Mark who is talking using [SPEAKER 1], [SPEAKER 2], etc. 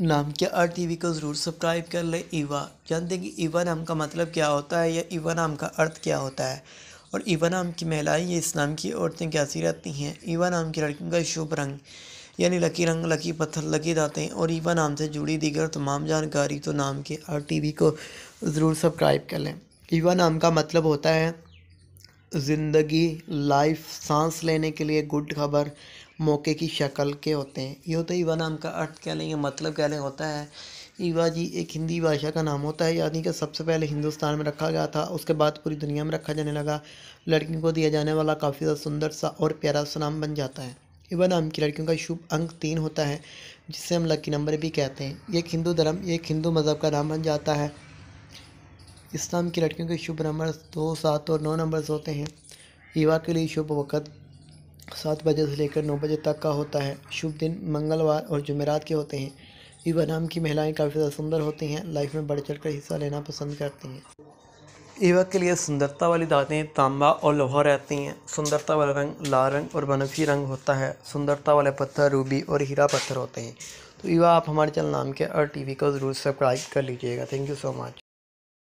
[SPEAKER 1] नाम के R T V को ज़रूर सब्सक्राइब कर ले ईवा जानते हैं कि ईवा नाम का मतलब क्या होता है या ईवा नाम का अर्थ क्या होता है और ईवा नाम की महिलाएं या नाम की औरतें कैसी रहती हैं ईवा नाम की लड़कियों का शुभ रंग यानी लकी रंग लकी पत्थर लकी दातें और ईवा नाम से जुड़ी दीगर तमाम जानकारी तो नाम के आर टी वी को ज़रूर सब्सक्राइब कर लें ईवा नाम का मतलब होता है ज़िंदगी लाइफ सांस लेने के लिए गुड खबर मौके की शक्ल के होते हैं यूँ तो ईवा नाम का अर्थ कह लेंगे मतलब कह लें होता है ईवा जी एक हिंदी भाषा का नाम होता है यानी कि सबसे पहले हिंदुस्तान में रखा गया था उसके बाद पूरी दुनिया में रखा जाने लगा लड़कियों को दिया जाने वाला काफ़ी ज़्यादा सुंदर सा और प्यारा सा नाम बन जाता है ईवा नाम की लड़कियों का शुभ अंक तीन होता है जिसे हम लकी नंबर भी कहते हैं एक हिंदू धर्म एक हिंदू मज़हब का नाम बन जाता है इस्लाम की लड़कियों के शुभ नंबर दो सात और नौ नंबर्स होते हैं विवाह के लिए शुभ वक़्त सात बजे से लेकर नौ बजे तक का होता है शुभ दिन मंगलवार और जुमेरात के होते हैं युवा नाम की महिलाएं काफ़ी ज़्यादा सुंदर होती हैं लाइफ में बढ़ चढ़ हिस्सा लेना पसंद करती हैं युवा के लिए सुंदरता वाली दातें तांबा और लोहा रहती हैं सुंदरता वाला रंग लाल रंग और बनफी रंग होता है सुंदरता वाले पत्थर रूबी और हीरा पत्थर होते हैं तो युवा आप हमारे चैनल नाम के और टीवी को ज़रूर सब्सक्राइब कर लीजिएगा थैंक यू सो मच